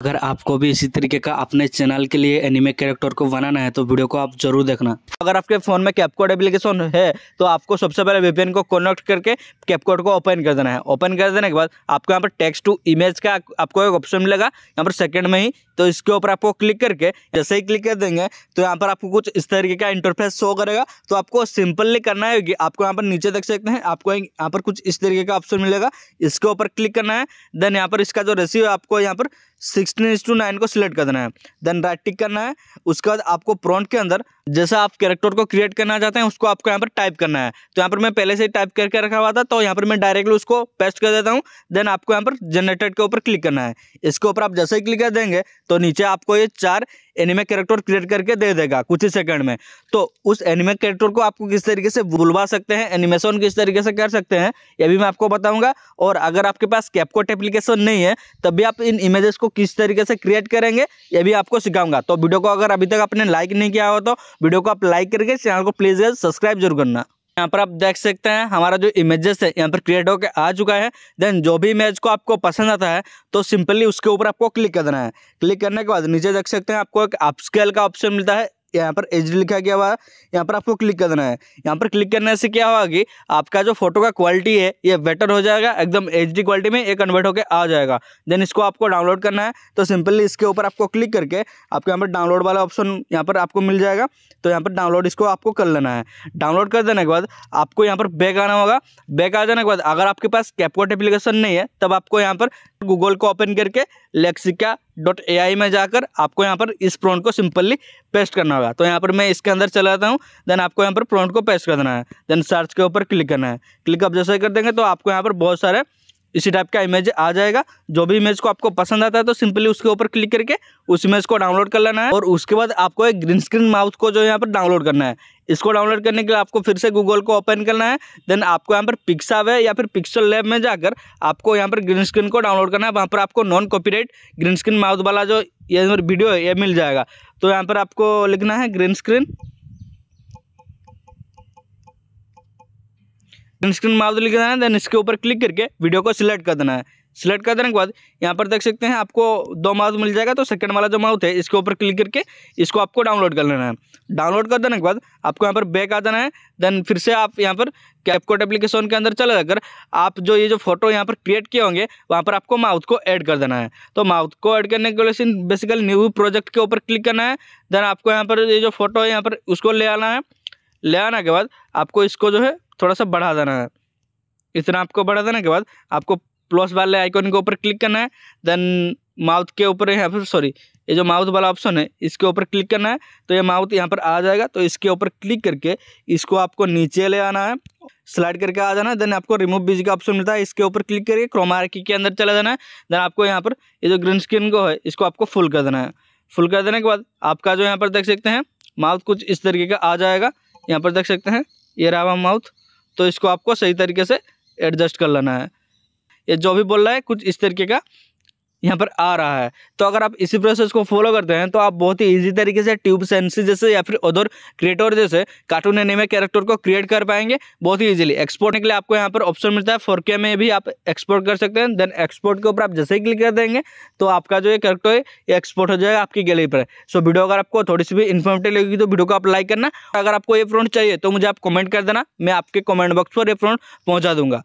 अगर आपको भी इसी तरीके का अपने चैनल के लिए एनिमे कैरेक्टर को बनाना है तो वीडियो को आप जरूर देखना अगर आपके फ़ोन में कैपकोड एप्लीकेशन है तो आपको सबसे पहले वीपीएन को कनेक्ट करके कैपकोड को ओपन कर देना है ओपन कर देने के बाद आपको यहाँ पर टेक्स्ट टू इमेज का आपको एक ऑप्शन मिलेगा यहाँ पर सेकेंड में ही तो इसके ऊपर आपको क्लिक करके जैसे ही क्लिक कर देंगे तो यहाँ पर आपको कुछ इस तरीके का इंटरफेस शो करेगा तो आपको सिंपली करना है कि आपको यहाँ पर नीचे देख सकते हैं आपको यहाँ पर कुछ इस तरीके का ऑप्शन मिलेगा इसके ऊपर क्लिक करना है देन यहाँ पर इसका जो रेसिव है आपको यहाँ पर सिक्सटीन इंस टू नाइन को सिलेक्ट कर देना है देन राइट टिक करना है उसके बाद आपको प्रॉन्ट के अंदर जैसे आप कैरेक्टर को क्रिएट करना चाहते हैं उसको आपको यहाँ पर टाइप करना है तो यहाँ पर मैं पहले से ही टाइप करके रखा हुआ था तो यहाँ पर मैं डायरेक्टली उसको पेस्ट कर देता हूँ देन आपको यहाँ पर जनरेटेड के ऊपर क्लिक करना है इसके ऊपर आप जैसे ही क्लिक कर देंगे तो नीचे आपको ये चार एनिमे कैरेक्टर क्रिएट करके दे देगा कुछ ही सेकंड में तो उस एनिमे कैरेक्टर को आपको किस तरीके से बुलवा सकते हैं एनिमेशन किस तरीके से कर सकते हैं ये भी मैं आपको बताऊंगा और अगर आपके पास कैपकोट एप्लीकेशन नहीं है तब भी आप इन इमेजेस को किस तरीके से क्रिएट करेंगे ये भी आपको सिखाऊंगा तो वीडियो को अगर अभी तक आपने लाइक नहीं किया हो तो वीडियो को आप लाइक करके चैनल को प्लीज़ सब्सक्राइब जरूर करना यहाँ पर आप देख सकते हैं हमारा जो इमेजेस है यहाँ पर क्रिएट होकर आ चुका है देन जो भी इमेज को आपको पसंद आता है तो सिंपली उसके ऊपर आपको क्लिक करना है क्लिक करने के बाद नीचे देख सकते हैं आपको एक अपस्केल का ऑप्शन मिलता है यहाँ पर एच लिखा गया हुआ है यहाँ पर आपको क्लिक करना है यहाँ पर क्लिक करने से क्या होगा कि आपका जो फोटो का क्वालिटी है ये बेटर हो जाएगा एकदम एच क्वालिटी में ये कन्वर्ट होकर आ जाएगा देन इसको आपको डाउनलोड करना है तो सिंपली इसके ऊपर आपको क्लिक करके आपके यहाँ पर डाउनलोड वाला ऑप्शन यहाँ पर आपको मिल जाएगा तो यहाँ पर डाउनलोड इसको आपको कर लेना है डाउनलोड कर देने के बाद आपको यहाँ पर बैक आना होगा बैक आ जाने के बाद अगर आपके पास कैपकोट एप्लीकेशन नहीं है तब आपको यहाँ पर गूगल को ओपन करके लेक्सिका डॉट ए आई में जाकर आपको यहाँ पर इस प्रोन को सिंपली पेस्ट करना होगा तो यहाँ पर मैं इसके अंदर चला जाता हूँ देन आपको यहाँ पर प्रोन को पेस्ट करना है देन सर्च के ऊपर क्लिक करना है क्लिक अब जैसे कर देंगे तो आपको यहाँ पर बहुत सारे इसी टाइप का इमेज आ जाएगा जो भी इमेज को आपको पसंद आता है तो सिंपली उसके ऊपर क्लिक करके उस इमेज को डाउनलोड कर लेना है और उसके बाद आपको एक ग्रीन स्क्रीन माउथ को जो यहाँ पर डाउनलोड करना है इसको डाउनलोड करने के लिए आपको फिर से गूगल को ओपन करना है देन आपको यहाँ पर पिक्सा वे या फिर पिक्सल लैब में जाकर आपको यहाँ पर ग्रीन स्क्रीन को डाउनलोड करना है वहाँ पर आपको non copy green screen mouth वाला जो ये वीडियो है ये मिल जाएगा तो यहाँ पर आपको लिखना है green screen done screen mouth लिख देना है देन इसके ऊपर क्लिक करके वीडियो को सिलेक्ट कर देना है सिलेक्ट कर देने के बाद यहाँ पर देख सकते हैं आपको दो माउथ मिल जाएगा तो सेकंड वाला जो माउथ है इसके ऊपर क्लिक करके इसको आपको डाउनलोड कर लेना है डाउनलोड कर देने के बाद आपको यहाँ पर बैक आ जाना है देन फिर से आप यहाँ पर कैपकोट एप्लीकेशन के अंदर चले जाकर आप जो ये जो फोटो यहाँ पर क्रिएट किए होंगे वहाँ पर आपको माउथ को ऐड कर देना है तो माउथ को ऐड करने के लिए बेसिकली न्यू प्रोजेक्ट के ऊपर क्लिक करना है देन आपको यहाँ पर ये जो फोटो है यहाँ पर उसको ले आना है ले आने के बाद आपको इसको जो है थोड़ा सा बढ़ा देना है इतना आपको बढ़ा देने के बाद आपको प्लस वाले आइकन के ऊपर क्लिक करना है देन माउथ के ऊपर यहाँ पर सॉरी ये जो माउथ वाला ऑप्शन है इसके ऊपर क्लिक करना है तो ये माउथ यहाँ पर आ जाएगा तो इसके ऊपर क्लिक करके इसको आपको नीचे ले आना है स्लाइड करके आ जाना है देन आपको रिमूव बीज का ऑप्शन मिलता है इसके ऊपर क्लिक करके क्रोमार्की के अंदर चला जाना है देन आपको यहाँ पर ये जो ग्रीन स्क्रीन को है इसको आपको फुल कर देना है फुल कर देने के बाद आपका जो यहाँ पर देख सकते हैं माउथ कुछ इस तरीके का आ जाएगा यहाँ पर देख सकते हैं ये रहा माउथ तो इसको आपको सही तरीके से एडजस्ट कर लेना है ये जो भी बोल रहा है कुछ इस तरीके का यहाँ पर आ रहा है तो अगर आप इसी प्रोसेस को फॉलो करते हैं तो आप बहुत ही इजी तरीके से ट्यूब सेंसी जैसे या फिर अदर क्रिएटर जैसे कार्टून एनिमे कैरेक्टर को क्रिएट कर पाएंगे बहुत ही इजीली एक्सपोर्ट के लिए आपको यहाँ पर ऑप्शन मिलता है फोर में भी आप एक्सपोर्ट कर सकते हैं देन एक्सपोर्ट के ऊपर आप जैसे ही क्लिक कर देंगे तो आपका जो ये कैरेक्टर है ये एक्सपोर्ट हो जाएगा आपकी गैलरी पर सो वीडियो अगर आपको थोड़ी सी भी इन्फॉर्मेटिव लगेगी तो वीडियो को आप लाइक करना अगर आपको ये फ्रॉन्ट चाहिए तो मुझे आप कमेंट कर देना मैं आपके कॉमेंट बॉक्स पर ये फ्रॉन्ट पहुँचा दूंगा